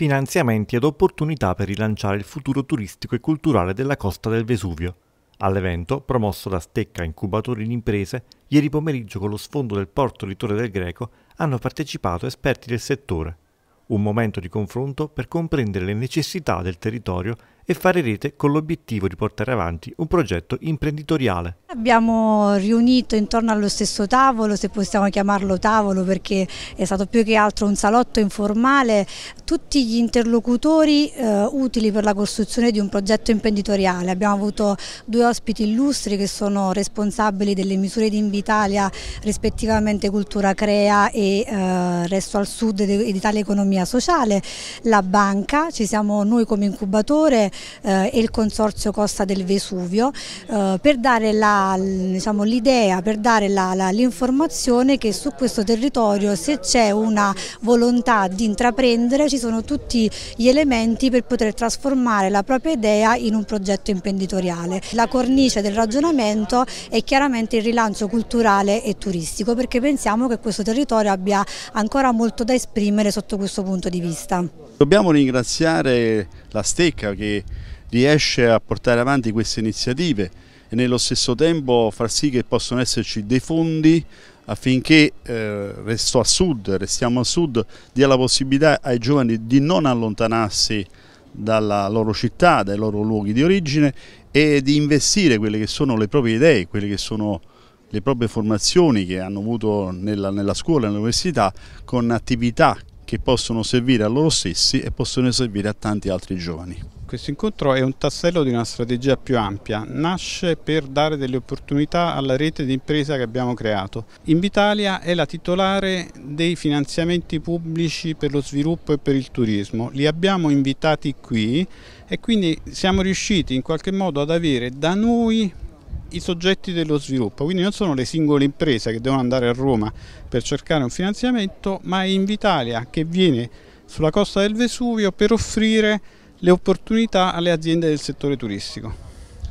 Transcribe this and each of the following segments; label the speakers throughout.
Speaker 1: finanziamenti ed opportunità per rilanciare il futuro turistico e culturale della costa del Vesuvio. All'evento, promosso da Stecca Incubatori in Imprese, ieri pomeriggio con lo sfondo del porto di Torre del Greco hanno partecipato esperti del settore. Un momento di confronto per comprendere le necessità del territorio e fare rete con l'obiettivo di portare avanti un progetto imprenditoriale.
Speaker 2: Abbiamo riunito intorno allo stesso tavolo, se possiamo chiamarlo tavolo perché è stato più che altro un salotto informale, tutti gli interlocutori eh, utili per la costruzione di un progetto imprenditoriale. Abbiamo avuto due ospiti illustri che sono responsabili delle misure di Invitalia rispettivamente Cultura Crea e eh, Resto al Sud ed Italia Economia Sociale, la banca, ci siamo noi come incubatore, eh, e il Consorzio Costa del Vesuvio eh, per dare diciamo, l'idea, diciamo, per dare l'informazione che su questo territorio se c'è una volontà di intraprendere ci sono tutti gli elementi per poter trasformare la propria idea in un progetto imprenditoriale. La cornice del ragionamento è chiaramente il rilancio culturale e turistico perché pensiamo che questo territorio abbia ancora molto da esprimere sotto questo punto di vista. Dobbiamo
Speaker 3: ringraziare la Stecca che riesce a portare avanti queste iniziative e nello stesso tempo far sì che possano esserci dei fondi affinché eh, resto a sud, restiamo a sud, dia la possibilità ai giovani di non allontanarsi dalla loro città, dai loro luoghi di origine e di investire quelle che sono le proprie idee, quelle che sono le proprie formazioni che hanno avuto nella, nella scuola, nell'università, con attività che possono servire a loro stessi e possono servire a tanti altri giovani. Questo incontro è un tassello di una strategia più ampia, nasce per dare delle opportunità alla rete di impresa che abbiamo creato. Invitalia è la titolare dei finanziamenti pubblici per lo sviluppo e per il turismo, li abbiamo invitati qui e quindi siamo riusciti in qualche modo ad avere da noi i soggetti dello sviluppo, quindi non sono le singole imprese che devono andare a Roma per cercare un finanziamento, ma è Invitalia che viene sulla costa del Vesuvio per offrire le opportunità alle aziende del settore turistico.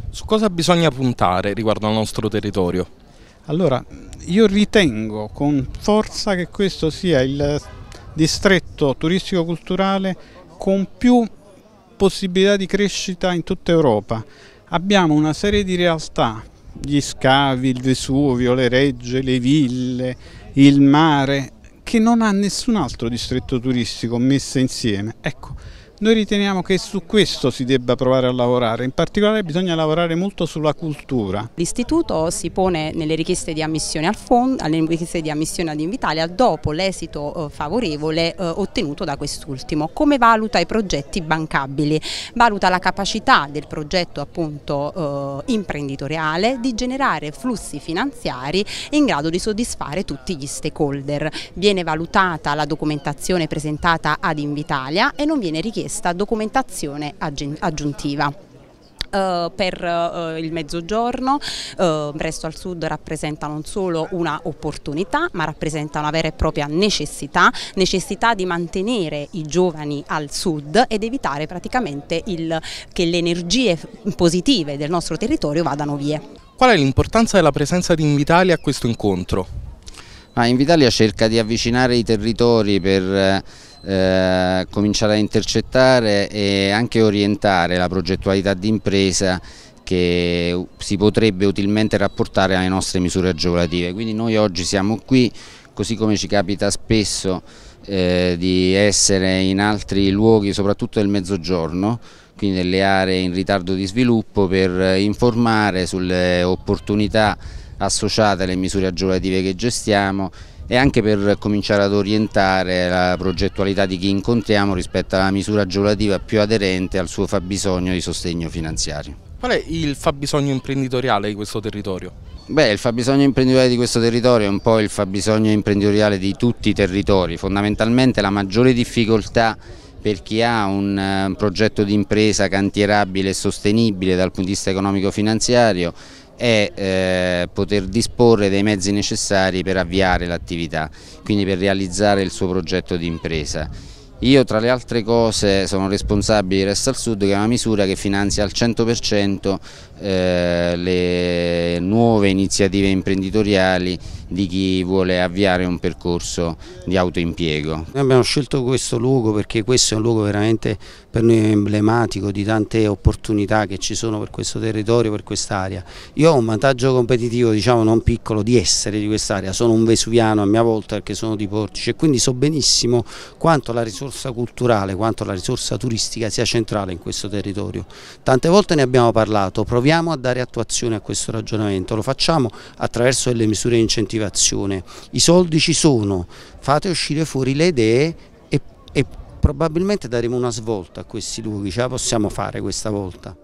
Speaker 3: Su cosa bisogna puntare riguardo al nostro territorio? Allora, io ritengo con forza che questo sia il distretto turistico-culturale con più possibilità di crescita in tutta Europa abbiamo una serie di realtà, gli scavi, il Vesuvio, le regge, le ville, il mare, che non ha nessun altro distretto turistico messo insieme. Ecco, noi riteniamo che su questo si debba provare a lavorare, in particolare bisogna lavorare molto sulla cultura.
Speaker 4: L'Istituto si pone nelle richieste di ammissione al fondo, alle richieste di ammissione ad Invitalia dopo l'esito eh, favorevole eh, ottenuto da quest'ultimo. Come valuta i progetti bancabili? Valuta la capacità del progetto appunto eh, imprenditoriale di generare flussi finanziari in grado di soddisfare tutti gli stakeholder. Viene valutata la documentazione presentata ad Invitalia e non viene richiesta richiesta documentazione aggiuntiva. Uh, per uh, il mezzogiorno, uh, al Sud rappresenta non solo una opportunità ma rappresenta una vera e propria necessità, necessità di mantenere i giovani al sud ed evitare praticamente il, che le energie positive del nostro territorio vadano via.
Speaker 5: Qual è l'importanza della presenza di Invitalia a questo incontro? Ma ah, Invitalia cerca di avvicinare i territori per eh, eh, cominciare a intercettare e anche orientare la progettualità di impresa che si potrebbe utilmente rapportare alle nostre misure agevolative. Quindi noi oggi siamo qui, così come ci capita spesso eh, di essere in altri luoghi, soprattutto del mezzogiorno, quindi nelle aree in ritardo di sviluppo, per eh, informare sulle opportunità associate alle misure agevolative che gestiamo e anche per cominciare ad orientare la progettualità di chi incontriamo rispetto alla misura agevolativa più aderente al suo fabbisogno di sostegno finanziario.
Speaker 3: Qual è il fabbisogno imprenditoriale di questo territorio?
Speaker 5: Beh, il fabbisogno imprenditoriale di questo territorio è un po' il fabbisogno imprenditoriale di tutti i territori, fondamentalmente la maggiore difficoltà per chi ha un eh, progetto di impresa cantierabile e sostenibile dal punto di vista economico-finanziario è eh, poter disporre dei mezzi necessari per avviare l'attività, quindi per realizzare il suo progetto di impresa. Io tra le altre cose sono responsabile di Resta al Sud che è una misura che finanzia al 100% eh, le nuove iniziative imprenditoriali di chi vuole avviare un percorso di autoimpiego. Noi
Speaker 1: abbiamo scelto questo luogo perché questo è un luogo veramente per noi emblematico di tante opportunità che ci sono per questo territorio, per quest'area. Io ho un vantaggio competitivo, diciamo non piccolo, di essere di quest'area, sono un vesuviano a mia volta perché sono di Portici e quindi so benissimo quanto la risorsa culturale, quanto la risorsa turistica sia centrale in questo territorio. Tante volte ne abbiamo parlato, proviamo proviamo a dare attuazione a questo ragionamento, lo facciamo attraverso delle misure di incentivazione, i soldi ci sono, fate uscire fuori le idee e, e probabilmente daremo una svolta a questi luoghi, ce la possiamo fare questa volta.